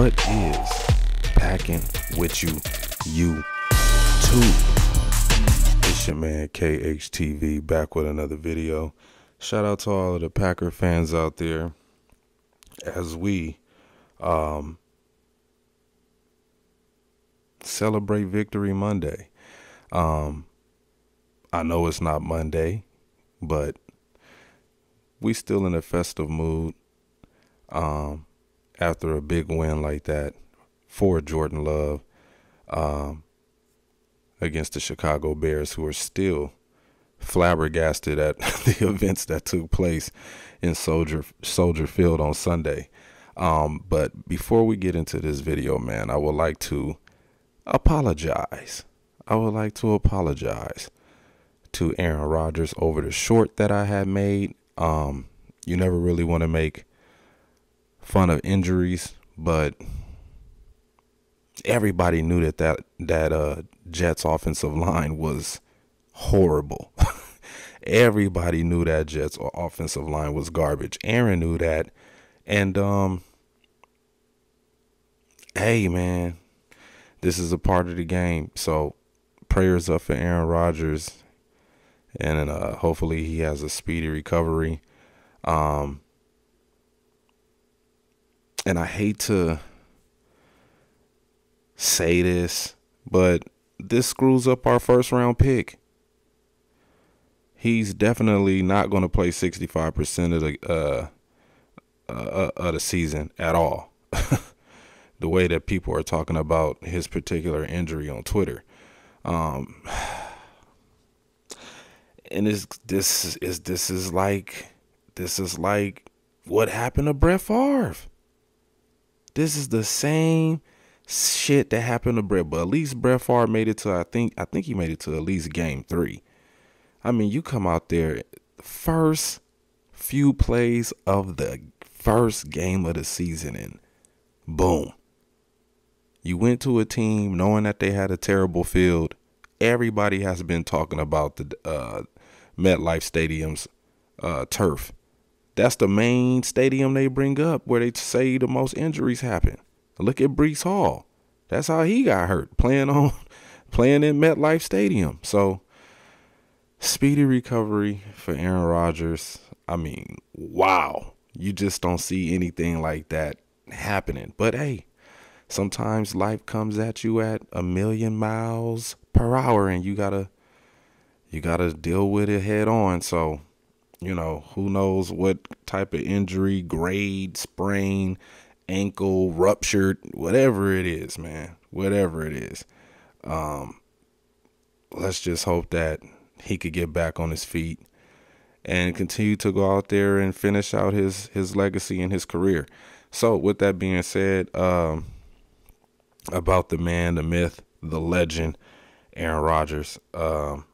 What is packing with you, you too? It's your man KHTV back with another video. Shout out to all of the Packer fans out there as we um, celebrate Victory Monday. Um, I know it's not Monday, but we still in a festive mood. Um, after a big win like that for Jordan Love um, against the Chicago Bears, who are still flabbergasted at the events that took place in Soldier Soldier Field on Sunday. Um, but before we get into this video, man, I would like to apologize. I would like to apologize to Aaron Rodgers over the short that I had made. Um, you never really want to make fun of injuries, but everybody knew that that that uh, Jets offensive line was horrible. everybody knew that Jets offensive line was garbage. Aaron knew that, and um, hey man, this is a part of the game. So prayers up for Aaron Rodgers, and uh, hopefully he has a speedy recovery. Um, and I hate to say this, but this screws up our first round pick. He's definitely not going to play 65% of the uh, uh, uh, of the season at all. the way that people are talking about his particular injury on Twitter. Um, and this this is this is like this is like what happened to Brett Favre. This is the same shit that happened to Brett, but at least Brett Favre made it to I think I think he made it to at least game three. I mean, you come out there first few plays of the first game of the season and boom. You went to a team knowing that they had a terrible field. Everybody has been talking about the uh, MetLife Stadium's uh, turf that's the main stadium they bring up where they say the most injuries happen. Look at Brees Hall. That's how he got hurt playing on playing in MetLife Stadium. So speedy recovery for Aaron Rodgers. I mean, wow. You just don't see anything like that happening. But hey, sometimes life comes at you at a million miles per hour and you got to you got to deal with it head on. So you know, who knows what type of injury, grade, sprain, ankle, ruptured, whatever it is, man. Whatever it is. Um, let's just hope that he could get back on his feet and continue to go out there and finish out his his legacy and his career. So, with that being said, um, about the man, the myth, the legend, Aaron Rodgers. Um,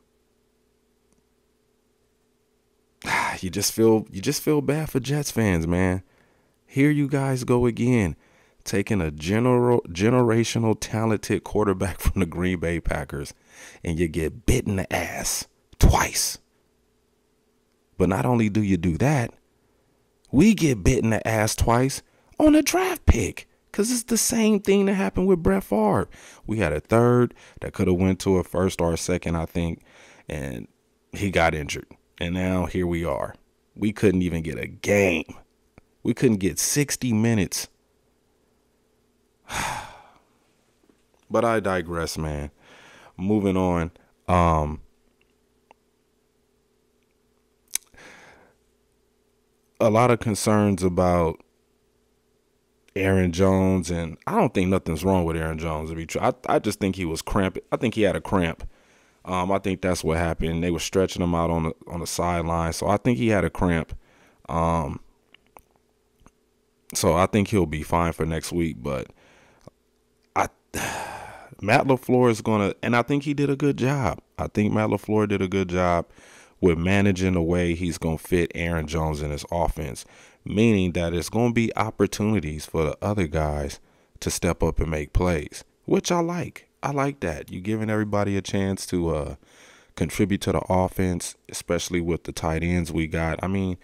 you just feel you just feel bad for Jets fans, man. Here you guys go again, taking a general generational talented quarterback from the Green Bay Packers, and you get bit in the ass twice. But not only do you do that, we get bit in the ass twice on a draft pick. Cause it's the same thing that happened with Brett Favre. We had a third that could have went to a first or a second, I think, and he got injured. And now here we are. We couldn't even get a game. We couldn't get 60 minutes. but I digress, man. Moving on. Um a lot of concerns about Aaron Jones, and I don't think nothing's wrong with Aaron Jones. To be true, I, I just think he was cramping. I think he had a cramp um, I think that's what happened. They were stretching him out on the on the sideline, so I think he had a cramp. Um, so I think he'll be fine for next week. But I, Matt Lafleur is gonna, and I think he did a good job. I think Matt Lafleur did a good job with managing the way he's gonna fit Aaron Jones in his offense, meaning that it's gonna be opportunities for the other guys to step up and make plays, which I like. I like that. You're giving everybody a chance to uh, contribute to the offense, especially with the tight ends we got. I mean,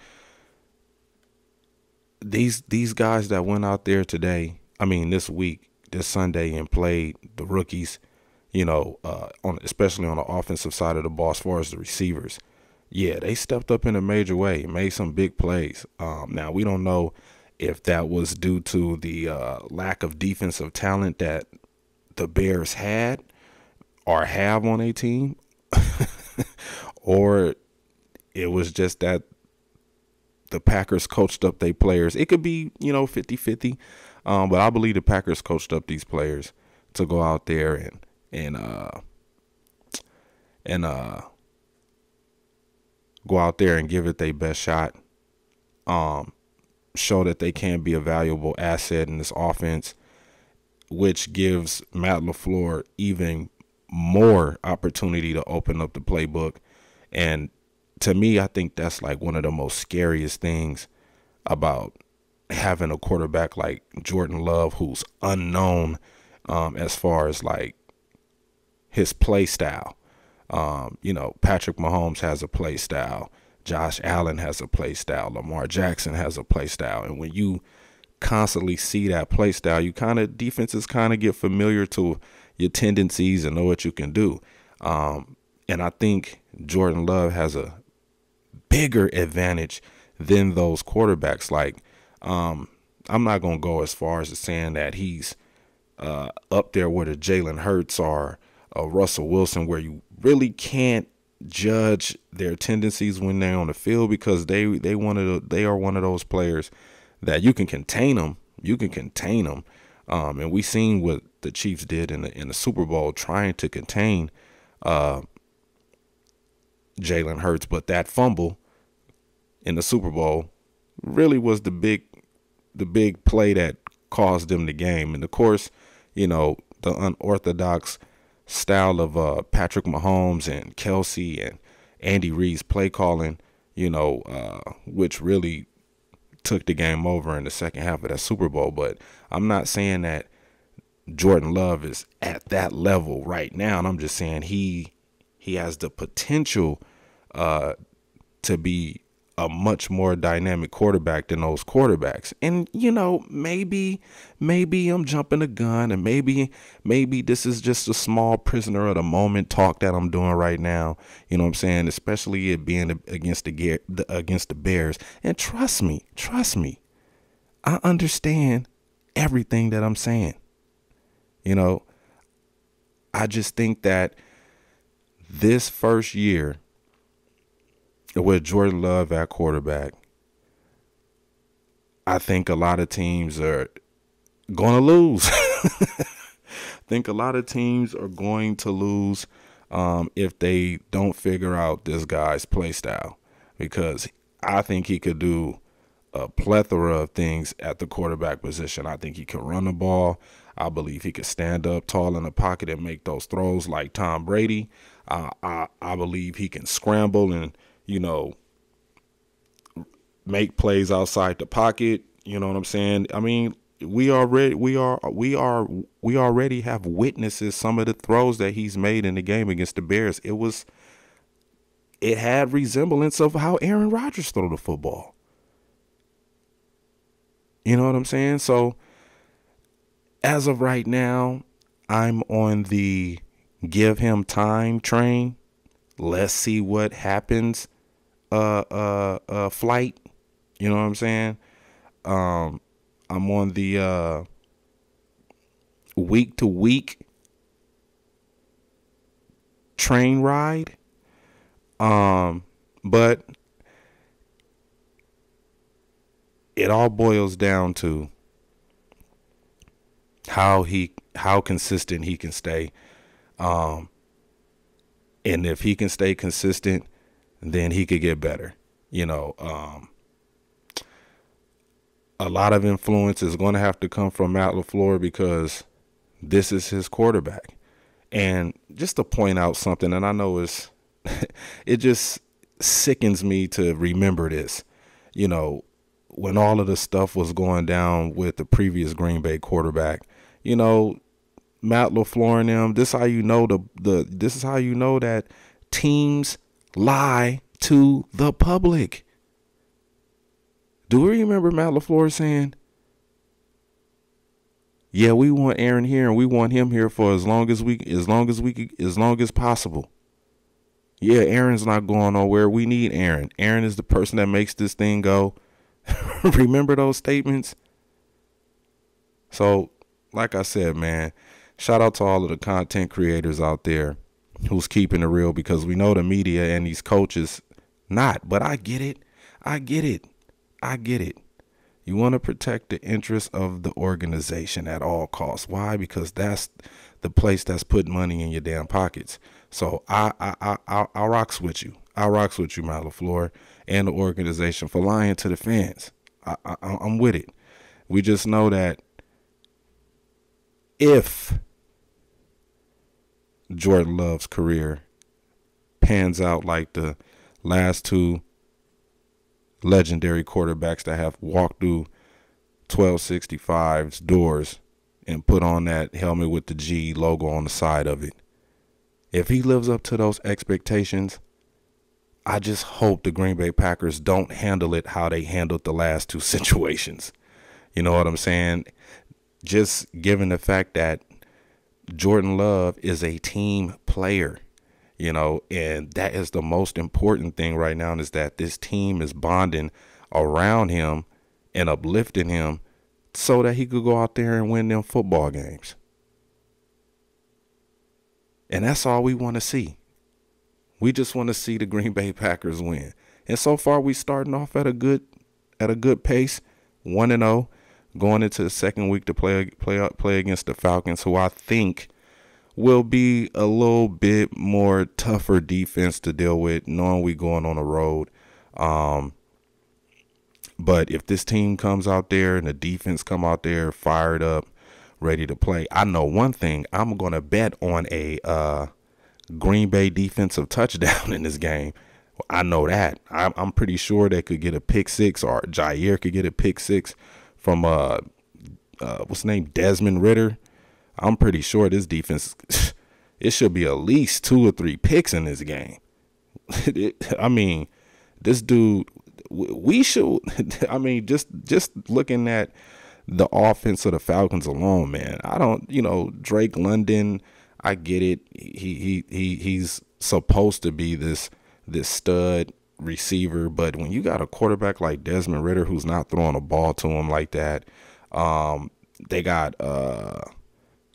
these these guys that went out there today, I mean this week, this Sunday, and played the rookies, you know, uh, on especially on the offensive side of the ball, as far as the receivers, yeah, they stepped up in a major way, made some big plays. Um, now we don't know if that was due to the uh, lack of defensive talent that the Bears had or have on a team, or it was just that the Packers coached up their players. It could be, you know, 50 50, um, but I believe the Packers coached up these players to go out there and, and, uh, and, uh, go out there and give it their best shot. Um, show that they can be a valuable asset in this offense which gives Matt LaFleur even more opportunity to open up the playbook. And to me, I think that's like one of the most scariest things about having a quarterback like Jordan Love, who's unknown um, as far as like his play style. Um, you know, Patrick Mahomes has a play style. Josh Allen has a play style. Lamar Jackson has a play style. And when you constantly see that play style, you kind of defenses kind of get familiar to your tendencies and know what you can do. Um, and I think Jordan Love has a bigger advantage than those quarterbacks. Like, um, I'm not gonna go as far as saying that he's uh, up there where the Jalen Hurts are, a Russell Wilson, where you really can't judge their tendencies when they're on the field because they they one of the, they are one of those players that you can contain them. You can contain them. Um, and we seen what the Chiefs did in the in the Super Bowl trying to contain uh, Jalen Hurts, but that fumble in the Super Bowl really was the big the big play that caused them the game. And of course, you know the unorthodox style of uh, Patrick Mahomes and Kelsey and Andy Reid's play calling, you know, uh, which really took the game over in the second half of that Super Bowl. But I'm not saying that Jordan Love is at that level right now. And I'm just saying he he has the potential uh, to be a much more dynamic quarterback than those quarterbacks. And you know, maybe maybe I'm jumping the gun and maybe maybe this is just a small prisoner of the moment talk that I'm doing right now. You know what I'm saying? Especially it being against the against the Bears. And trust me, trust me. I understand everything that I'm saying. You know, I just think that this first year with Jordan Love at quarterback, I think a lot of teams are going to lose. I think a lot of teams are going to lose um, if they don't figure out this guy's play style because I think he could do a plethora of things at the quarterback position. I think he can run the ball. I believe he could stand up tall in the pocket and make those throws like Tom Brady. Uh, I, I believe he can scramble and – you know, make plays outside the pocket. You know what I'm saying? I mean, we already we are we are we already have witnesses some of the throws that he's made in the game against the Bears. It was it had resemblance of how Aaron Rodgers threw the football. You know what I'm saying? So as of right now, I'm on the give him time train let's see what happens uh uh uh flight. You know what I'm saying? Um I'm on the uh week to week train ride. Um but it all boils down to how he how consistent he can stay um and if he can stay consistent, then he could get better. You know, um, a lot of influence is going to have to come from Matt LaFleur because this is his quarterback. And just to point out something, and I know it's, it just sickens me to remember this. You know, when all of the stuff was going down with the previous Green Bay quarterback, you know, Matt LaFleur and them. This is how you know the the this is how you know that teams lie to the public. Do we remember Matt LaFleur saying, Yeah, we want Aaron here and we want him here for as long as we as long as we as long as possible. Yeah, Aaron's not going nowhere. We need Aaron. Aaron is the person that makes this thing go. remember those statements? So, like I said, man, shout out to all of the content creators out there who's keeping it real because we know the media and these coaches not, but I get it. I get it. I get it. You want to protect the interests of the organization at all costs. Why? Because that's the place that's putting money in your damn pockets. So I I I I, I rocks with you. I rocks with you, Matt Lafleur, and the organization for lying to the fans. I, I I'm with it. We just know that if Jordan Love's career pans out like the last two legendary quarterbacks that have walked through 1265's doors and put on that helmet with the G logo on the side of it. If he lives up to those expectations, I just hope the Green Bay Packers don't handle it how they handled the last two situations. You know what I'm saying? Just given the fact that Jordan Love is a team player, you know, and that is the most important thing right now is that this team is bonding around him and uplifting him so that he could go out there and win them football games. And that's all we want to see. We just want to see the Green Bay Packers win. And so far we starting off at a good at a good pace, 1 and 0 going into the second week to play play play against the Falcons, who I think will be a little bit more tougher defense to deal with, knowing we going on the road. Um, but if this team comes out there and the defense come out there fired up, ready to play, I know one thing: I'm gonna bet on a uh, Green Bay defensive touchdown in this game. I know that. I'm, I'm pretty sure they could get a pick six, or Jair could get a pick six from uh, uh what's name Desmond Ritter. I'm pretty sure this defense it should be at least two or three picks in this game. I mean, this dude we should I mean just just looking at the offense of the Falcons alone, man. I don't, you know, Drake London, I get it. He he he he's supposed to be this this stud receiver. But when you got a quarterback like Desmond Ritter who's not throwing a ball to him like that, um, they got uh,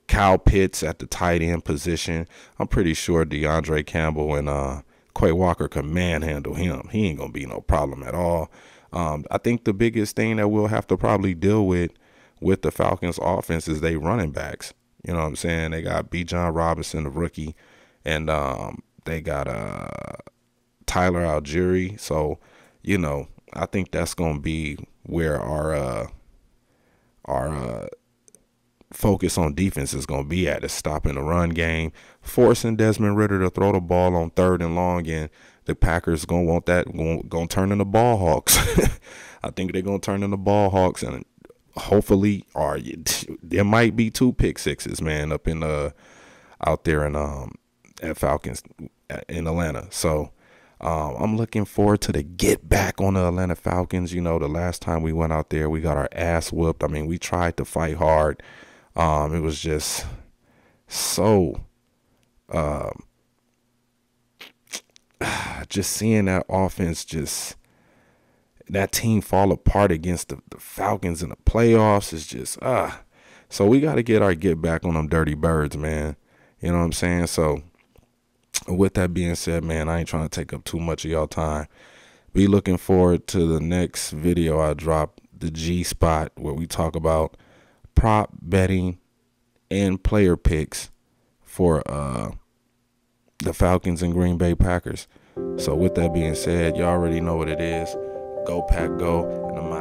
Kyle Pitts at the tight end position. I'm pretty sure DeAndre Campbell and uh, Quay Walker can manhandle him. He ain't gonna be no problem at all. Um, I think the biggest thing that we'll have to probably deal with with the Falcons offense is they running backs. You know what I'm saying? They got B. John Robinson, the rookie, and um, they got uh Tyler Algieri. So, you know, I think that's going to be where our uh, our uh, focus on defense is going to be at is stopping the run game, forcing Desmond Ritter to throw the ball on third and long, and the Packers going to want that going to turn into ball hawks. I think they're going to turn into ball hawks, and hopefully, or there might be two pick sixes, man, up in uh out there in um at Falcons uh, in Atlanta. So um, I'm looking forward to the get back on the Atlanta Falcons. You know, the last time we went out there, we got our ass whooped. I mean, we tried to fight hard. Um, it was just so. Um, just seeing that offense, just that team fall apart against the, the Falcons in the playoffs is just ah. Uh, so we got to get our get back on them dirty birds, man. You know what I'm saying? So with that being said, man, I ain't trying to take up too much of y'all time. Be looking forward to the next video I drop, the G spot, where we talk about prop betting and player picks for uh the Falcons and Green Bay Packers. So with that being said, you all already know what it is. Go pack go and I'm